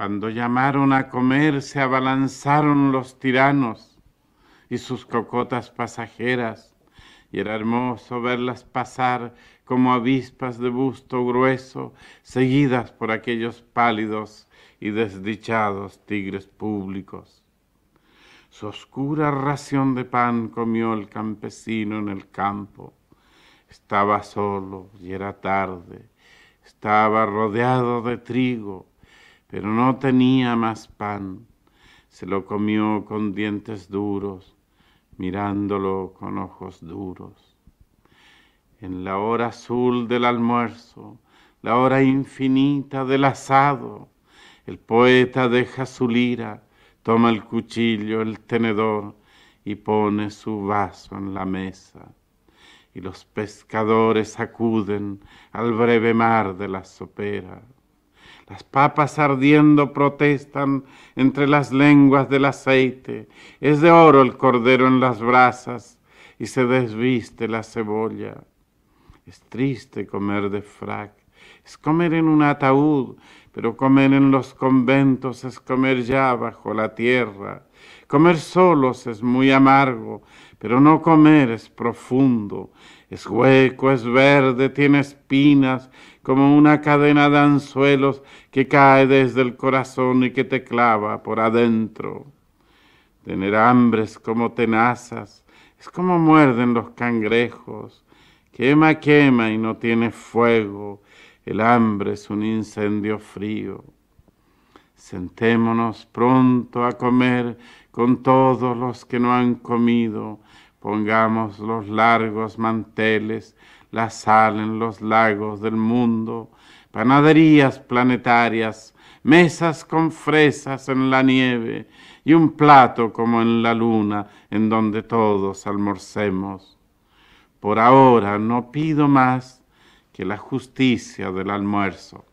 Cuando llamaron a comer, se abalanzaron los tiranos y sus cocotas pasajeras, y era hermoso verlas pasar como avispas de busto grueso, seguidas por aquellos pálidos y desdichados tigres públicos. Su oscura ración de pan comió el campesino en el campo. Estaba solo y era tarde. Estaba rodeado de trigo pero no tenía más pan. Se lo comió con dientes duros, mirándolo con ojos duros. En la hora azul del almuerzo, la hora infinita del asado, el poeta deja su lira, toma el cuchillo, el tenedor y pone su vaso en la mesa. Y los pescadores acuden al breve mar de la sopera. Las papas ardiendo protestan entre las lenguas del aceite. Es de oro el cordero en las brasas y se desviste la cebolla. Es triste comer de frac, es comer en un ataúd, pero comer en los conventos es comer ya bajo la tierra. Comer solos es muy amargo, pero no comer es profundo. Es hueco, es verde, tiene espinas, como una cadena de anzuelos que cae desde el corazón y que te clava por adentro. Tener hambre es como tenazas, es como muerden los cangrejos. Quema, quema y no tiene fuego. El hambre es un incendio frío. Sentémonos pronto a comer con todos los que no han comido. Pongamos los largos manteles, la sal en los lagos del mundo, panaderías planetarias, mesas con fresas en la nieve y un plato como en la luna en donde todos almorcemos. Por ahora no pido más que la justicia del almuerzo